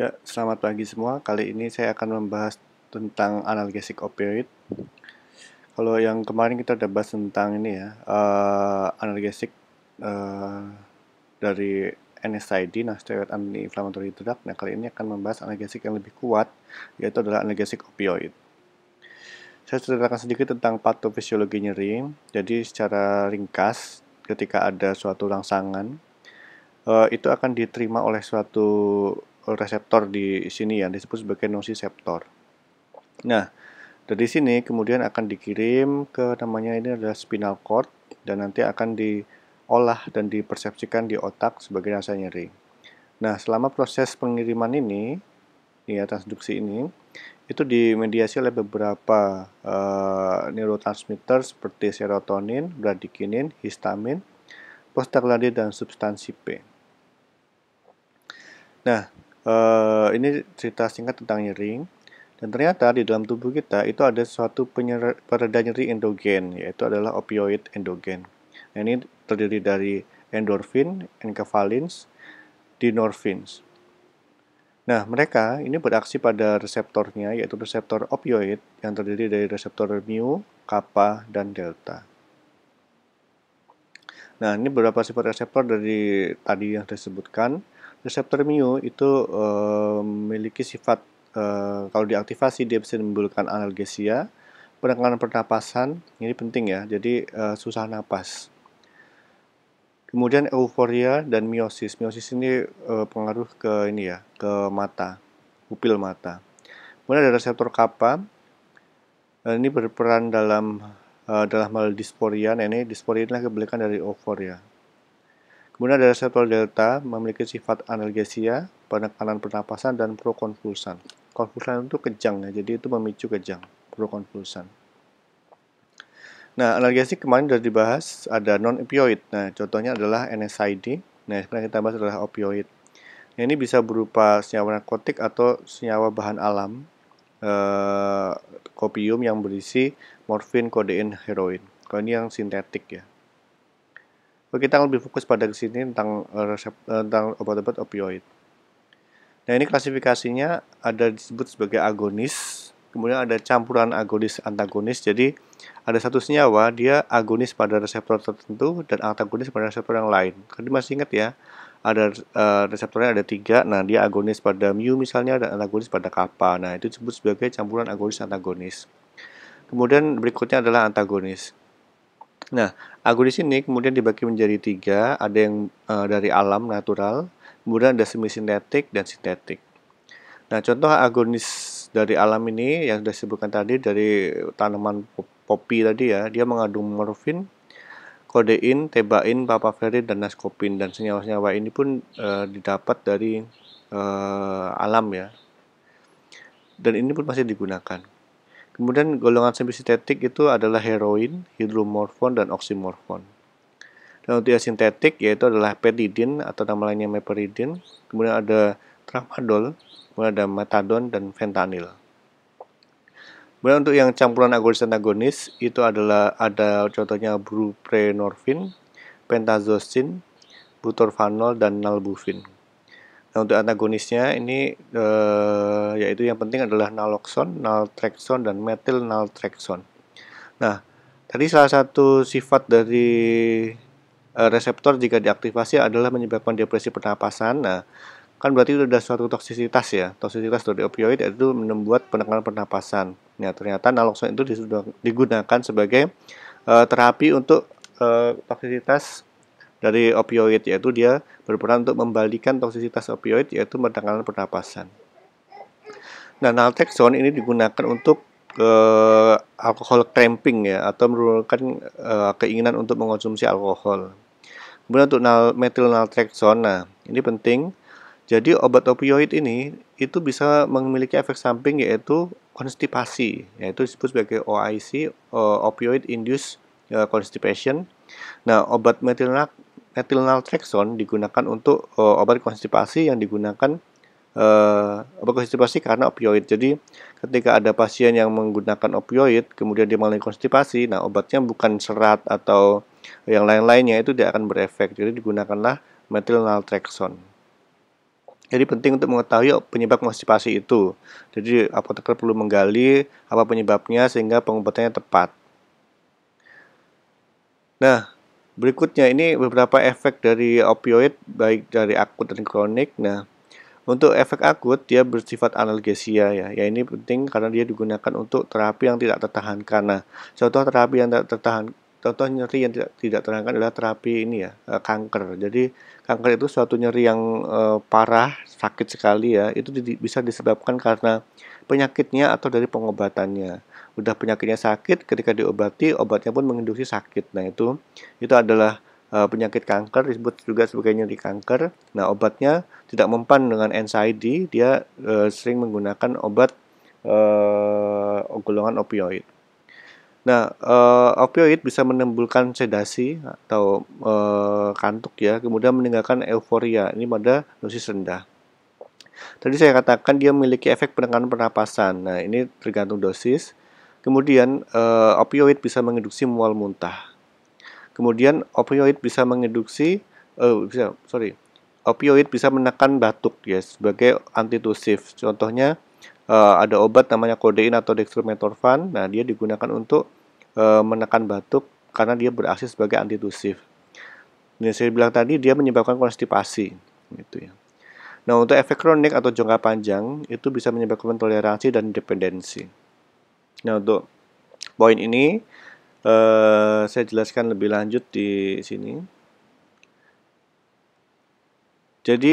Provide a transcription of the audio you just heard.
Ya, selamat pagi semua. Kali ini saya akan membahas tentang analgesik opioid. Kalau yang kemarin kita udah bahas tentang ini ya, uh, eh, analgesik uh, eh, dari NSAID, nah steroid anti-inflammatory drug. Nah, kali ini akan membahas analgesik yang lebih kuat, yaitu adalah analgesik opioid. Saya ceritakan sedikit tentang patofisiologi nyeri. Jadi secara ringkas, ketika ada suatu rangsangan, uh, itu akan diterima oleh suatu Eh, reseptor di sini yang disebut sebagai nociceptor. Nah, dari sini kemudian akan dikirim ke namanya ini adalah spinal cord dan nanti akan diolah dan dipersepsikan di otak sebagai rasa nyeri. Nah, selama proses pengiriman ini, ya transduksi ini, itu dimediasi oleh beberapa uh, neurotransmitter seperti serotonin, bradikinin, histamin, prostaglandin dan substansi P. Nah, uh, ini cerita singkat tentang nyeri. Dan ternyata di dalam tubuh kita itu ada suatu pereda nyeri endogen, yaitu adalah opioid endogen. Nah, ini terdiri dari endorfin, enkephalins, dinorphins. Nah, mereka ini beraksi pada reseptornya, yaitu reseptor opioid yang terdiri dari reseptor mu, kappa, dan delta. Nah, ini beberapa sifat reseptor dari tadi yang disebutkan. Reseptor mio itu eh, memiliki sifat eh, kalau diaktifasi dia bisa menimbulkan analgesia, penekanan pernapasan, ini penting ya. Jadi eh, susah napas. Kemudian euforia dan miosis. Miosis ini pengaruh ke ini ya, ke mata, pupil mata. Kemudian ada reseptor kappa. ini berperan dalam dalam hal disporia. Nah, ini disporia adalah kebalikan dari euforia. Kemudian ada reseptor delta memiliki sifat analgesia, penekanan pernapasan, dan prokonvulsan. Konvulsan itu kejang ya, jadi itu memicu kejang, prokonvulsan. Nah, analgesik kemarin sudah dibahas ada non-opioid. Nah, contohnya adalah NSAID. Nah, sekarang kita bahas adalah opioid. Nah, ini bisa berupa senyawa narkotik atau senyawa bahan alam, eh, kopium yang berisi morfin, kodein, heroin. Kalau ini yang sintetik ya kita akan lebih fokus pada kesini tentang eh, resep eh, tentang obat-obat opioid. Nah ini klasifikasinya ada disebut sebagai agonis, kemudian ada campuran agonis antagonis. Jadi ada satu senyawa dia agonis pada reseptor tertentu dan antagonis pada reseptor yang lain. Kalian masih ingat ya? Ada uh, reseptornya ada tiga, nah dia agonis pada mu misalnya dan antagonis pada kappa. Nah itu disebut sebagai campuran agonis antagonis. Kemudian berikutnya adalah antagonis. Nah, agonis ini kemudian dibagi menjadi tiga, ada yang e, dari alam natural, kemudian ada semi sintetik dan sintetik. Nah, contoh agonis dari alam ini yang sudah disebutkan tadi dari tanaman popi tadi ya, dia mengandung morfin, kodein, tebain, papaverin, dan naskopin dan senyawa-senyawa ini pun e, didapat dari e, alam ya. Dan ini pun masih digunakan. Kemudian golongan semisintetik itu adalah heroin, hidromorfon, dan oksimorfon. Dan untuk yang sintetik yaitu adalah pedidin atau nama lainnya meperidin, kemudian ada tramadol, kemudian ada metadon dan fentanyl. Kemudian untuk yang campuran agonis antagonis itu adalah ada contohnya buprenorfin, pentazosin, butorfanol dan nalbufin. Nah untuk antagonisnya ini eh, yaitu yang penting adalah naloxone, naltrexone dan metil naltrexone. Nah tadi salah satu sifat dari eh, reseptor jika diaktifasi adalah menyebabkan depresi pernapasan. Nah kan berarti itu sudah suatu toksisitas ya toksisitas dari opioid itu membuat penekanan pernapasan. Nah ternyata naloxone itu digunakan sebagai eh, terapi untuk eh, toksisitas dari opioid yaitu dia berperan untuk membalikan toksisitas opioid yaitu penekanan pernapasan. Nah, naltrexone ini digunakan untuk ke eh, alkohol cramping ya atau menurunkan uh, keinginan untuk mengonsumsi alkohol. Kemudian untuk nal metil naltrexone, nah, ini penting. Jadi obat opioid ini itu bisa memiliki efek samping yaitu konstipasi, yaitu disebut sebagai OIC, uh, eh, opioid induced uh, constipation. Nah, obat metil naltrexone digunakan untuk uh, obat konstipasi yang digunakan uh, obat konstipasi karena opioid. Jadi ketika ada pasien yang menggunakan opioid kemudian dia mengalami konstipasi, nah obatnya bukan serat atau yang lain-lainnya itu tidak akan berefek. Jadi digunakanlah naltrexone. Jadi penting untuk mengetahui penyebab konstipasi itu. Jadi apoteker perlu menggali apa penyebabnya sehingga pengobatannya tepat. Nah, Berikutnya ini beberapa efek dari opioid baik dari akut dan kronik. Nah, untuk efek akut dia bersifat analgesia ya. Ya ini penting karena dia digunakan untuk terapi yang tidak tertahan karena contoh terapi yang tidak tertahan contoh nyeri yang tidak tidak terangkan adalah terapi ini ya e, kanker jadi kanker itu suatu nyeri yang e, parah sakit sekali ya itu di, bisa disebabkan karena penyakitnya atau dari pengobatannya udah penyakitnya sakit ketika diobati obatnya pun menginduksi sakit nah itu itu adalah uh, penyakit kanker disebut juga sebagai nyeri kanker nah obatnya tidak mempan dengan NSAID dia uh, sering menggunakan obat uh, golongan opioid Nah, uh, opioid bisa menimbulkan sedasi atau uh, kantuk ya, kemudian meninggalkan euforia. Ini pada dosis rendah. Tadi saya katakan dia memiliki efek penekanan pernapasan. Nah, ini tergantung dosis. Kemudian eh, opioid bisa mengeduksi mual muntah. Kemudian opioid bisa mengeduksi eh, bisa sorry opioid bisa menekan batuk ya sebagai antitusif. Contohnya uh, ada obat namanya kodein atau dextromethorphan. Nah, dia digunakan untuk uh, menekan batuk karena dia beraksi sebagai antitusif. Ini saya bilang tadi dia menyebabkan konstipasi gitu ya. Nah, untuk efek kronik atau jangka panjang itu bisa menyebabkan toleransi dan dependensi. Nah, untuk poin ini eh, saya jelaskan lebih lanjut di sini. Jadi